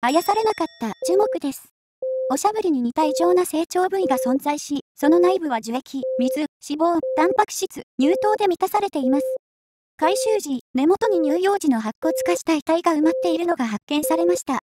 あやされなかった樹木です。おしゃぶりに似た異常な成長部位が存在し、その内部は樹液、水、脂肪、タンパク質、乳糖で満たされています。回収時、根元に乳幼児の白骨化した遺体が埋まっているのが発見されました。